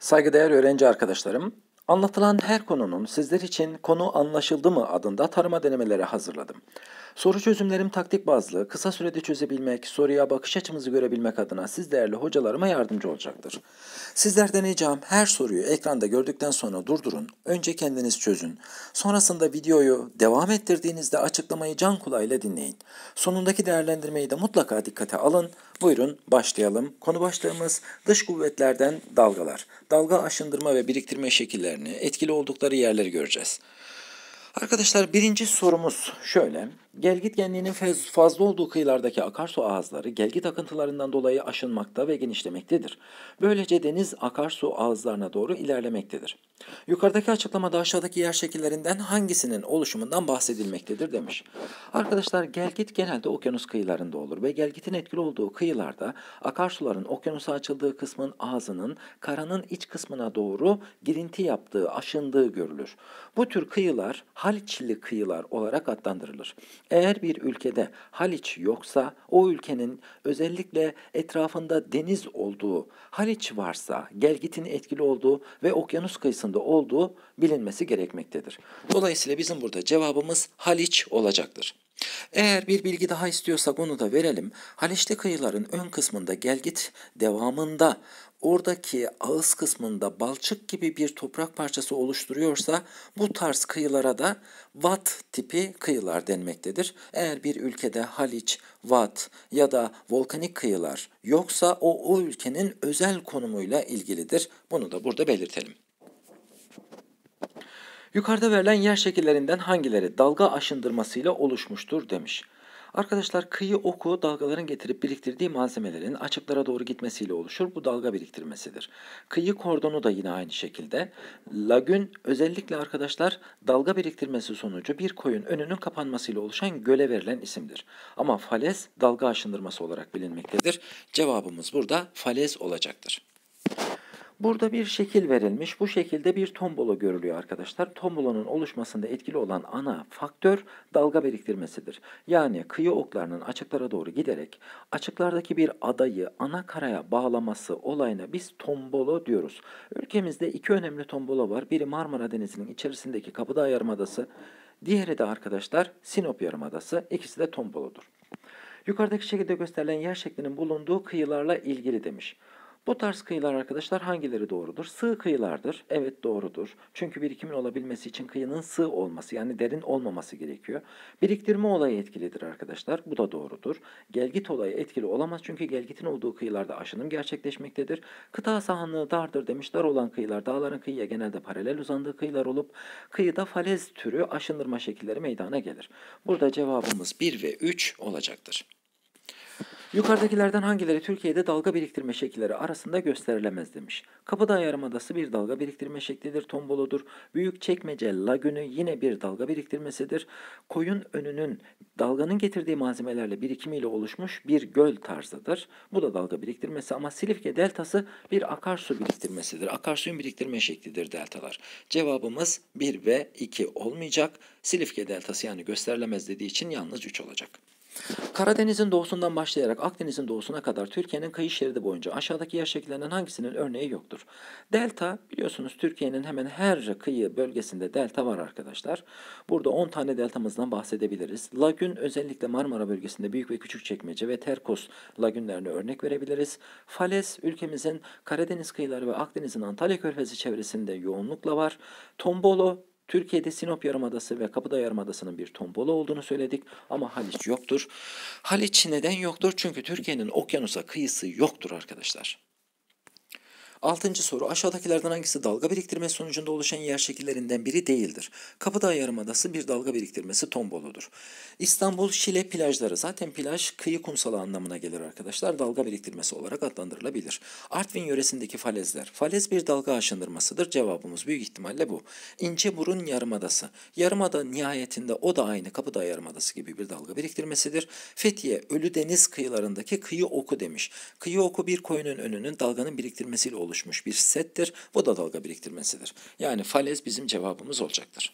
Saygıdeğer öğrenci arkadaşlarım, anlatılan her konunun sizler için konu anlaşıldı mı adında tarama denemeleri hazırladım. Soru çözümlerim taktik bazlı, kısa sürede çözebilmek, soruya bakış açımızı görebilmek adına siz değerli hocalarıma yardımcı olacaktır. Sizler deneyeceğim her soruyu ekranda gördükten sonra durdurun, önce kendiniz çözün. Sonrasında videoyu devam ettirdiğinizde açıklamayı can kulağıyla dinleyin. Sonundaki değerlendirmeyi de mutlaka dikkate alın, Buyurun başlayalım. Konu başlığımız dış kuvvetlerden dalgalar. Dalga aşındırma ve biriktirme şekillerini, etkili oldukları yerleri göreceğiz. Arkadaşlar birinci sorumuz şöyle. Gelgit genliğinin fazla olduğu kıyılardaki akarsu ağızları gelgit akıntılarından dolayı aşınmakta ve genişlemektedir. Böylece deniz akarsu ağızlarına doğru ilerlemektedir. Yukarıdaki açıklamada aşağıdaki yer şekillerinden hangisinin oluşumundan bahsedilmektedir demiş. Arkadaşlar gelgit genelde okyanus kıyılarında olur ve gelgitin etkili olduğu kıyılarda akarsuların okyanusa açıldığı kısmın ağzının karanın iç kısmına doğru girinti yaptığı, aşındığı görülür. Bu tür kıyılar Haliçli kıyılar olarak adlandırılır. Eğer bir ülkede Haliç yoksa o ülkenin özellikle etrafında deniz olduğu, Haliç varsa gelgitin etkili olduğu ve okyanus kıyısında olduğu bilinmesi gerekmektedir. Dolayısıyla bizim burada cevabımız Haliç olacaktır. Eğer bir bilgi daha istiyorsak onu da verelim. Haliçli kıyıların ön kısmında gelgit devamında oradaki ağız kısmında balçık gibi bir toprak parçası oluşturuyorsa bu tarz kıyılara da vat tipi kıyılar denmektedir. Eğer bir ülkede Haliç, vat ya da volkanik kıyılar yoksa o o ülkenin özel konumuyla ilgilidir. Bunu da burada belirtelim. Yukarıda verilen yer şekillerinden hangileri dalga aşındırmasıyla oluşmuştur demiş. Arkadaşlar kıyı oku dalgaların getirip biriktirdiği malzemelerin açıklara doğru gitmesiyle oluşur. Bu dalga biriktirmesidir. Kıyı kordonu da yine aynı şekilde. Lagün özellikle arkadaşlar dalga biriktirmesi sonucu bir koyun önünün kapanmasıyla oluşan göle verilen isimdir. Ama falez dalga aşındırması olarak bilinmektedir. Cevabımız burada falez olacaktır. Burada bir şekil verilmiş. Bu şekilde bir tombolo görülüyor arkadaşlar. Tombolonun oluşmasında etkili olan ana faktör dalga biriktirmesidir. Yani kıyı oklarının açıklara doğru giderek açıklardaki bir adayı ana karaya bağlaması olayına biz tombolo diyoruz. Ülkemizde iki önemli tombolo var. Biri Marmara Denizi'nin içerisindeki Kapıdağ Yarımadası, diğeri de arkadaşlar Sinop Yarımadası. İkisi de tombolodur. Yukarıdaki şekilde gösterilen yer şeklinin bulunduğu kıyılarla ilgili demiş. Bu tarz kıyılar arkadaşlar hangileri doğrudur? Sığ kıyılardır. Evet doğrudur. Çünkü birikimin olabilmesi için kıyının sığ olması yani derin olmaması gerekiyor. Biriktirme olayı etkilidir arkadaşlar. Bu da doğrudur. Gelgit olayı etkili olamaz çünkü gelgitin olduğu kıyılarda aşınım gerçekleşmektedir. Kıta sahanlığı dardır demiş. Dar olan kıyılar dağların kıyıya genelde paralel uzandığı kıyılar olup kıyıda falez türü aşındırma şekilleri meydana gelir. Burada cevabımız 1 ve 3 olacaktır. Yukarıdakilerden hangileri Türkiye'de dalga biriktirme şekilleri arasında gösterilemez demiş. Kapıdağ Yarımadası bir dalga biriktirme şeklidir, tombolodur. Büyük çekmece lagünü yine bir dalga biriktirmesidir. Koyun önünün dalganın getirdiği malzemelerle birikimiyle oluşmuş bir göl tarzıdır. Bu da dalga biriktirmesi ama Silifke deltası bir akarsu biriktirmesidir. Akarsuyun biriktirme şeklidir deltalar. Cevabımız 1 ve 2 olmayacak. Silifke deltası yani gösterilemez dediği için yalnız 3 olacak. Karadeniz'in doğusundan başlayarak Akdeniz'in doğusuna kadar Türkiye'nin kıyı şeridi boyunca aşağıdaki yer şekillerinin hangisinin örneği yoktur? Delta biliyorsunuz Türkiye'nin hemen her kıyı bölgesinde delta var arkadaşlar. Burada 10 tane deltamızdan bahsedebiliriz. Lagün özellikle Marmara bölgesinde büyük ve küçük çekmece ve Terkos lagünlerine örnek verebiliriz. Fales ülkemizin Karadeniz kıyıları ve Akdeniz'in Antalya körfezi çevresinde yoğunlukla var. Tombolo Türkiye'de Sinop Yarımadası ve Kapıda Yarımadası'nın bir tombolu olduğunu söyledik ama Haliç yoktur. Haliç neden yoktur? Çünkü Türkiye'nin okyanusa kıyısı yoktur arkadaşlar. Altıncı soru aşağıdakilerden hangisi dalga biriktirme sonucunda oluşan yer şekillerinden biri değildir? Kapıdağ Yarımadası bir dalga biriktirmesi tomboludur. İstanbul Şile plajları zaten plaj kıyı kumsalı anlamına gelir arkadaşlar. Dalga biriktirmesi olarak adlandırılabilir. Artvin yöresindeki falezler. Falez bir dalga aşındırmasıdır. Cevabımız büyük ihtimalle bu. İnceburun Yarımadası. Yarımada nihayetinde o da aynı Kapıdağ Yarımadası gibi bir dalga biriktirmesidir. Fethiye Ölü Deniz kıyılarındaki kıyı oku demiş. Kıyı oku bir koyunun önünün dalganın biriktirmesiyle oluşan oluşmuş bir settir. Bu da dalga biriktirmesidir. Yani falez bizim cevabımız olacaktır.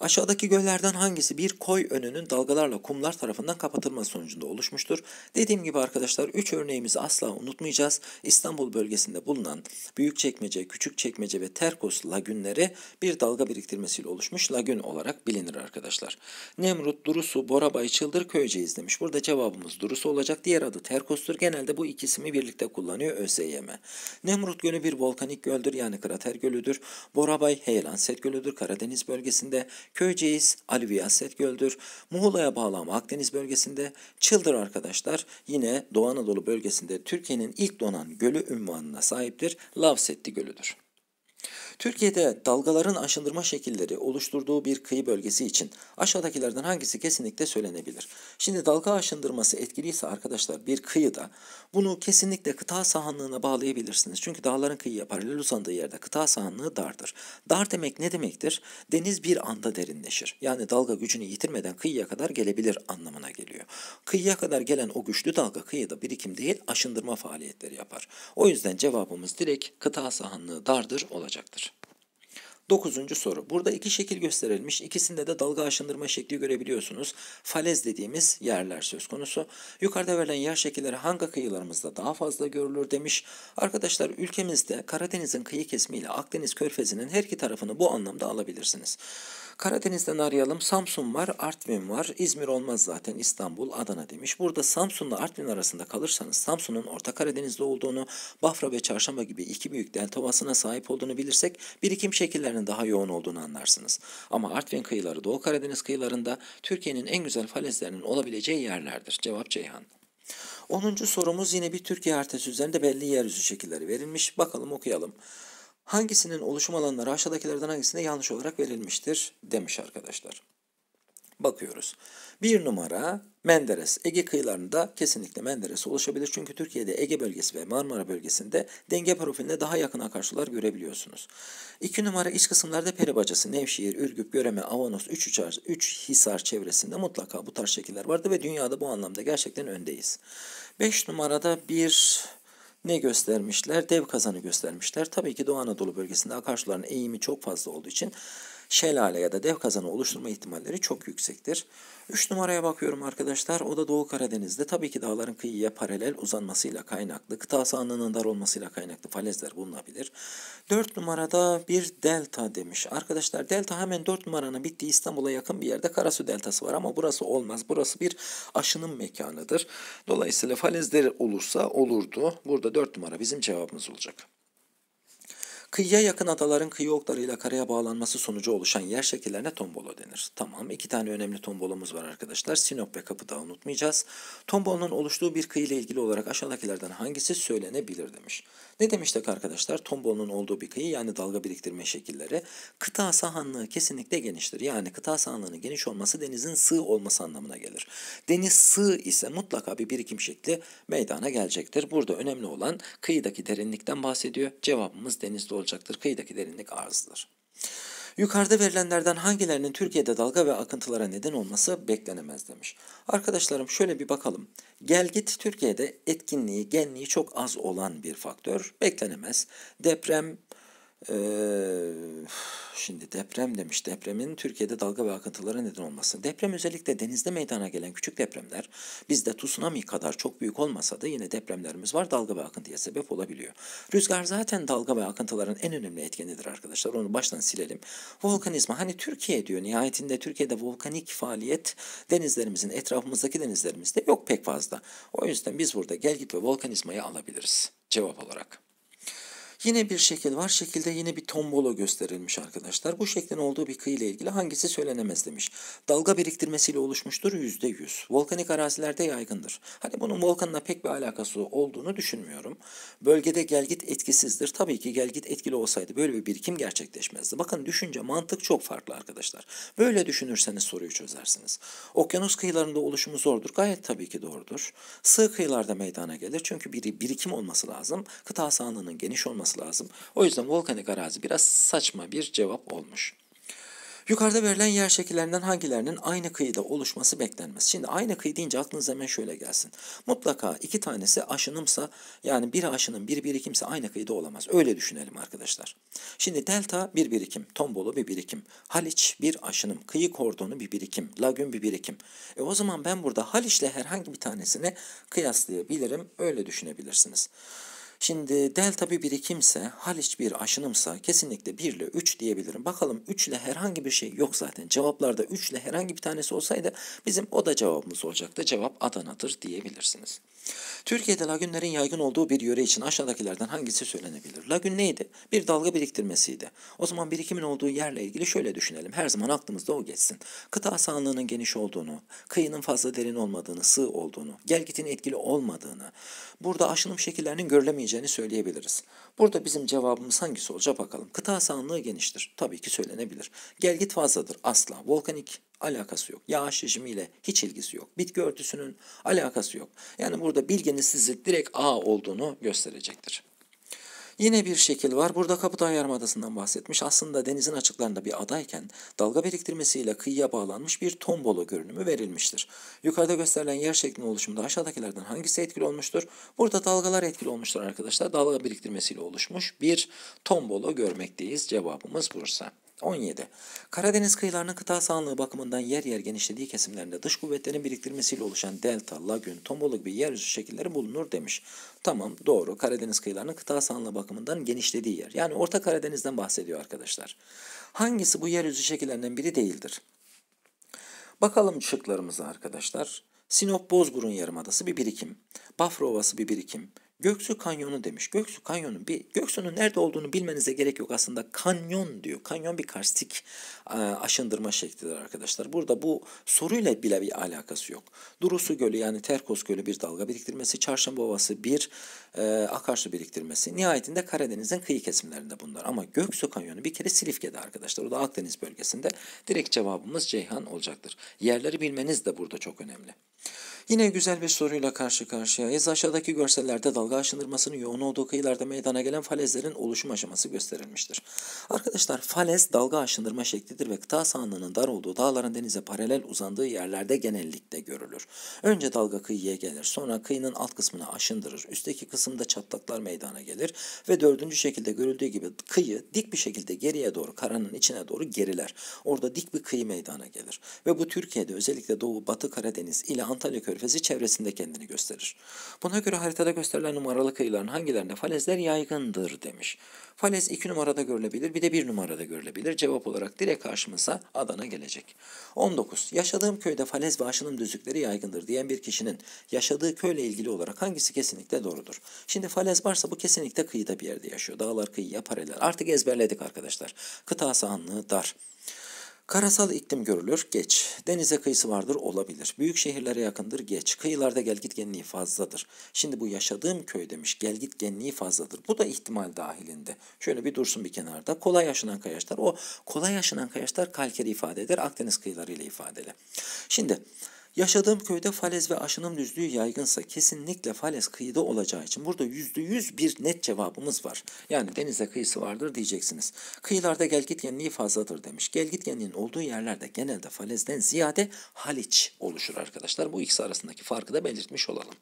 Aşağıdaki göllerden hangisi bir koy önünün dalgalarla kumlar tarafından kapatılması sonucunda oluşmuştur? Dediğim gibi arkadaşlar 3 örneğimizi asla unutmayacağız. İstanbul bölgesinde bulunan Büyükçekmece, Küçükçekmece ve Terkos lagünleri bir dalga biriktirmesiyle oluşmuş lagün olarak bilinir arkadaşlar. Nemrut, Durusu, Borabay, Çıldır köyce izlemiş. Burada cevabımız Durusu olacak. Diğer adı Terkos'tur. Genelde bu ikisini birlikte kullanıyor ÖSYM. Nemrut Gölü bir volkanik göldür yani krater gölüdür. Borabay Heyelan Set Gölü'dür. Karadeniz bölgesinde Köyceğiz, Ali Viyaset Göldür, Muğla'ya bağlama Akdeniz bölgesinde, Çıldır arkadaşlar yine Doğu Anadolu bölgesinde Türkiye'nin ilk donan gölü ünvanına sahiptir. Lavsetli Gölü'dür. Türkiye'de dalgaların aşındırma şekilleri oluşturduğu bir kıyı bölgesi için aşağıdakilerden hangisi kesinlikle söylenebilir? Şimdi dalga aşındırması etkiliyse arkadaşlar bir kıyıda bunu kesinlikle kıta sahanlığına bağlayabilirsiniz. Çünkü dağların kıyıya paralel uzandığı yerde kıta sahanlığı dardır. Dar demek ne demektir? Deniz bir anda derinleşir. Yani dalga gücünü yitirmeden kıyıya kadar gelebilir anlamına geliyor. Kıyıya kadar gelen o güçlü dalga kıyıda birikim değil aşındırma faaliyetleri yapar. O yüzden cevabımız direkt kıta sahanlığı dardır olacaktır. Dokuzuncu soru. Burada iki şekil gösterilmiş. İkisinde de dalga aşındırma şekli görebiliyorsunuz. Falez dediğimiz yerler söz konusu. Yukarıda verilen yer şekilleri hangi kıyılarımızda daha fazla görülür demiş. Arkadaşlar ülkemizde Karadeniz'in kıyı kesimiyle Akdeniz körfezinin her iki tarafını bu anlamda alabilirsiniz. Karadeniz'den arayalım. Samsun var, Artvin var. İzmir olmaz zaten. İstanbul, Adana demiş. Burada Samsun'la Artvin arasında kalırsanız Samsun'un Orta Karadeniz'de olduğunu, Bafra ve Çarşamba gibi iki büyük delta ovasına sahip olduğunu bilirsek birikim şekillerinin daha yoğun olduğunu anlarsınız. Ama Artvin kıyıları Doğu Karadeniz kıyılarında Türkiye'nin en güzel falezlerinin olabileceği yerlerdir. Cevap Ceyhan. 10. sorumuz yine bir Türkiye haritası üzerinde belli yeryüzü şekilleri verilmiş. Bakalım okuyalım. Hangisinin oluşum alanları aşağıdakilerden hangisine yanlış olarak verilmiştir demiş arkadaşlar. Bakıyoruz. Bir numara Menderes. Ege kıyılarında kesinlikle Menderes oluşabilir. Çünkü Türkiye'de Ege bölgesi ve Marmara bölgesinde denge profiline daha yakın akarsular görebiliyorsunuz. İki numara iç kısımlarda peri bacası, Nevşehir, Ürgüp, Göreme, Avanos, 3 üç Hisar çevresinde mutlaka bu tarz şekiller vardı ve dünyada bu anlamda gerçekten öndeyiz. Beş numarada bir ne göstermişler? Dev kazanı göstermişler. Tabii ki Doğu Anadolu bölgesinde akarsuların eğimi çok fazla olduğu için şelale ya da dev kazanı oluşturma ihtimalleri çok yüksektir. 3 numaraya bakıyorum arkadaşlar. O da Doğu Karadeniz'de tabii ki dağların kıyıya paralel uzanmasıyla kaynaklı, kıta sahanlığının dar olmasıyla kaynaklı falezler bulunabilir. 4 numarada bir delta demiş. Arkadaşlar delta hemen 4 numaranın bittiği İstanbul'a yakın bir yerde Karasu Deltası var ama burası olmaz. Burası bir aşının mekanıdır. Dolayısıyla falezler olursa olurdu. Burada 4 numara bizim cevabımız olacak. Kıyıya yakın adaların kıyı oklarıyla karaya bağlanması sonucu oluşan yer şekillerine tombolo denir. Tamam iki tane önemli tombolamız var arkadaşlar. Sinop ve Kapıdağ'ı unutmayacağız. Tombolonun oluştuğu bir kıyı ile ilgili olarak aşağıdakilerden hangisi söylenebilir demiş. Ne demiştik arkadaşlar? Tombolonun olduğu bir kıyı yani dalga biriktirme şekilleri kıta sahanlığı kesinlikle geniştir. Yani kıta sahanlığının geniş olması denizin sığ olması anlamına gelir. Deniz sığ ise mutlaka bir birikim şekli meydana gelecektir. Burada önemli olan kıyıdaki derinlikten bahsediyor. Cevabımız denizde olacaktır. Kıyıdaki derinlik arzdır. Yukarıda verilenlerden hangilerinin Türkiye'de dalga ve akıntılara neden olması beklenemez demiş. Arkadaşlarım şöyle bir bakalım. Gelgit Türkiye'de etkinliği, genliği çok az olan bir faktör. Beklenemez. Deprem, ee, şimdi deprem demiş. Depremin Türkiye'de dalga ve akıntılara neden olması. Deprem özellikle denizde meydana gelen küçük depremler bizde tsunami kadar çok büyük olmasa da yine depremlerimiz var dalga ve akıntıya sebep olabiliyor. Rüzgar zaten dalga ve akıntıların en önemli etkenidir arkadaşlar. Onu baştan silelim. Volkanizma hani Türkiye diyor nihayetinde Türkiye'de volkanik faaliyet denizlerimizin etrafımızdaki denizlerimizde yok pek fazla. O yüzden biz burada gel git ve volkanizmayı alabiliriz cevap olarak. Yine bir şekil var. Şekilde yine bir tombolo gösterilmiş arkadaşlar. Bu şeklin olduğu bir kıyı ile ilgili hangisi söylenemez demiş. Dalga biriktirmesiyle oluşmuştur %100. Volkanik arazilerde yaygındır. Hani bunun volkanla pek bir alakası olduğunu düşünmüyorum. Bölgede gelgit etkisizdir. Tabii ki gelgit etkili olsaydı böyle bir birikim gerçekleşmezdi. Bakın düşünce mantık çok farklı arkadaşlar. Böyle düşünürseniz soruyu çözersiniz. Okyanus kıyılarında oluşumu zordur. Gayet tabii ki doğrudur. Sığ kıyılarda meydana gelir. Çünkü bir birikim olması lazım. Kıta sahanlığının geniş olması olması lazım. O yüzden volkanik arazi biraz saçma bir cevap olmuş. Yukarıda verilen yer şekillerinden hangilerinin aynı kıyıda oluşması beklenmez. Şimdi aynı kıyı deyince aklınıza hemen şöyle gelsin. Mutlaka iki tanesi aşınımsa yani bir aşının bir birikimse aynı kıyıda olamaz. Öyle düşünelim arkadaşlar. Şimdi delta bir birikim, tombolu bir birikim, haliç bir aşınım, kıyı kordonu bir birikim, lagün bir birikim. E o zaman ben burada haliçle herhangi bir tanesini kıyaslayabilirim. Öyle düşünebilirsiniz. Şimdi delta bir birikimse, haliç bir aşınımsa kesinlikle 1 ile 3 diyebilirim. Bakalım 3 ile herhangi bir şey yok zaten. Cevaplarda 3 ile herhangi bir tanesi olsaydı bizim o da cevabımız olacaktı. Cevap Adana'dır diyebilirsiniz. Türkiye'de lagünlerin yaygın olduğu bir yöre için aşağıdakilerden hangisi söylenebilir? Lagün neydi? Bir dalga biriktirmesiydi. O zaman birikimin olduğu yerle ilgili şöyle düşünelim. Her zaman aklımızda o geçsin. Kıta sahanlığının geniş olduğunu, kıyının fazla derin olmadığını, sığ olduğunu, gelgitin etkili olmadığını, burada aşınım şekillerinin görülemeyeceğini, etmeyeceğini söyleyebiliriz. Burada bizim cevabımız hangisi olacak bakalım. Kıta sahanlığı geniştir. Tabii ki söylenebilir. Gelgit fazladır. Asla. Volkanik alakası yok. Yağış rejimiyle hiç ilgisi yok. Bitki örtüsünün alakası yok. Yani burada bilginiz sizi direkt A olduğunu gösterecektir. Yine bir şekil var. Burada Kapıdağ Yarımadası'ndan bahsetmiş. Aslında denizin açıklarında bir adayken dalga biriktirmesiyle kıyıya bağlanmış bir tombolo görünümü verilmiştir. Yukarıda gösterilen yer şeklinin oluşumunda aşağıdakilerden hangisi etkili olmuştur? Burada dalgalar etkili olmuştur arkadaşlar. Dalga biriktirmesiyle oluşmuş bir tombolo görmekteyiz. Cevabımız Bursa. 17. Karadeniz kıyılarının kıta sahanlığı bakımından yer yer genişlediği kesimlerinde dış kuvvetlerin biriktirmesiyle oluşan delta, lagün, tombolu gibi yeryüzü şekilleri bulunur demiş. Tamam doğru Karadeniz kıyılarının kıta sahanlığı bakımından genişlediği yer. Yani Orta Karadeniz'den bahsediyor arkadaşlar. Hangisi bu yeryüzü şekillerinden biri değildir? Bakalım şıklarımıza arkadaşlar. Sinop Bozburun Yarımadası bir birikim. Bafra Ovası bir birikim. Göksu Kanyonu demiş. Göksu Kanyonu bir Göksu'nun nerede olduğunu bilmenize gerek yok aslında. Kanyon diyor. Kanyon bir karstik e, aşındırma şeklidir arkadaşlar. Burada bu soruyla bile bir alakası yok. Durusu Gölü yani Terkos Gölü bir dalga biriktirmesi, Çarşamba Ovası bir e, akarsu biriktirmesi. Nihayetinde Karadeniz'in kıyı kesimlerinde bunlar. Ama Göksu Kanyonu bir kere Silifke'de arkadaşlar. O da Akdeniz bölgesinde. Direkt cevabımız Ceyhan olacaktır. Yerleri bilmeniz de burada çok önemli. Yine güzel bir soruyla karşı karşıyayız. Aşağıdaki görsellerde dalga aşındırmasının yoğun olduğu kıyılarda meydana gelen falezlerin oluşum aşaması gösterilmiştir. Arkadaşlar falez dalga aşındırma şeklidir ve kıta sahanlığının dar olduğu dağların denize paralel uzandığı yerlerde genellikle görülür. Önce dalga kıyıya gelir sonra kıyının alt kısmını aşındırır. Üstteki kısımda çatlaklar meydana gelir ve dördüncü şekilde görüldüğü gibi kıyı dik bir şekilde geriye doğru karanın içine doğru geriler. Orada dik bir kıyı meydana gelir ve bu Türkiye'de özellikle Doğu Batı Karadeniz ile Antalya körfezi çevresinde kendini gösterir. Buna göre haritada gösterilen numaralı kıyıların hangilerinde falezler yaygındır demiş. Falez 2 numarada görülebilir bir de 1 numarada görülebilir. Cevap olarak direkt karşımıza Adana gelecek. 19. Yaşadığım köyde falez ve aşının düzükleri yaygındır diyen bir kişinin yaşadığı köyle ilgili olarak hangisi kesinlikle doğrudur? Şimdi falez varsa bu kesinlikle kıyıda bir yerde yaşıyor. Dağlar kıyıya paralel. Artık ezberledik arkadaşlar. Kıta sahanlığı dar. Karasal iklim görülür, geç. Denize kıyısı vardır, olabilir. Büyük şehirlere yakındır, geç. Kıyılarda gelgit genliği fazladır. Şimdi bu yaşadığım köy demiş, gelgit genliği fazladır. Bu da ihtimal dahilinde. Şöyle bir dursun bir kenarda. Kolay aşınan kayaçlar, o kolay aşınan kayaçlar kalkeri ifade eder, Akdeniz kıyılarıyla ifadeli. Şimdi Yaşadığım köyde falez ve aşınım düzlüğü yaygınsa kesinlikle falez kıyıda olacağı için burada yüzde yüz bir net cevabımız var. Yani denize kıyısı vardır diyeceksiniz. Kıyılarda gelgit genliği fazladır demiş. Gelgit genliğinin olduğu yerlerde genelde falezden ziyade haliç oluşur arkadaşlar. Bu ikisi arasındaki farkı da belirtmiş olalım.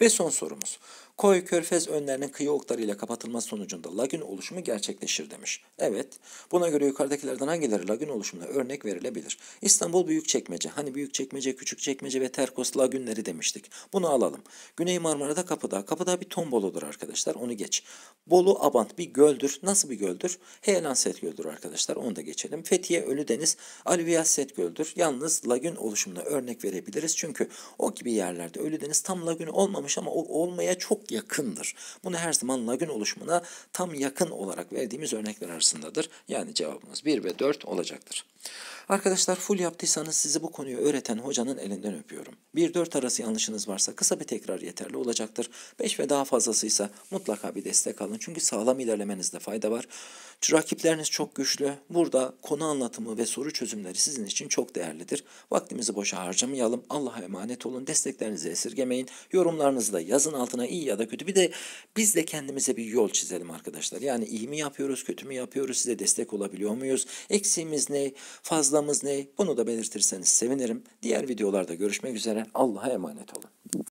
Ve son sorumuz. Koy körfez önlerinin kıyı oklarıyla kapatılması sonucunda lagün oluşumu gerçekleşir demiş. Evet, buna göre yukarıdakilerden hangileri lagün oluşumuna örnek verilebilir? İstanbul Büyükçekmece, hani Büyükçekmece, Küçükçekmece ve Terkos lagünleri demiştik. Bunu alalım. Güney Marmara'da Kapıda, Kapıda bir tomboludur arkadaşlar, onu geç. Bolu Abant bir göldür. Nasıl bir göldür? Heyelanset göldür arkadaşlar, onu da geçelim. Fethiye Ölüdeniz, Alüviyaset göldür. Yalnız lagün oluşumuna örnek verebiliriz. Çünkü o gibi yerlerde Ölüdeniz tam lagün olmamış ama olmaya çok yakındır. Bunu her zaman lagün oluşumuna tam yakın olarak verdiğimiz örnekler arasındadır. Yani cevabımız 1 ve 4 olacaktır. Arkadaşlar full yaptıysanız sizi bu konuyu öğreten hocanın elinden öpüyorum. 1-4 arası yanlışınız varsa kısa bir tekrar yeterli olacaktır. 5 ve daha fazlasıysa mutlaka bir destek alın. Çünkü sağlam ilerlemenizde fayda var. Rakipleriniz çok güçlü. Burada konu anlatımı ve soru çözümleri sizin için çok değerlidir. Vaktimizi boşa harcamayalım. Allah'a emanet olun. Desteklerinizi esirgemeyin. Yorumlarınızı da yazın altına iyi ya da kötü. Bir de biz de kendimize bir yol çizelim arkadaşlar. Yani iyi mi yapıyoruz, kötü mü yapıyoruz, size destek olabiliyor muyuz? Eksiğimiz ne, fazlamız ne? Bunu da belirtirseniz sevinirim. Diğer videolarda görüşmek üzere. Allah'a emanet olun.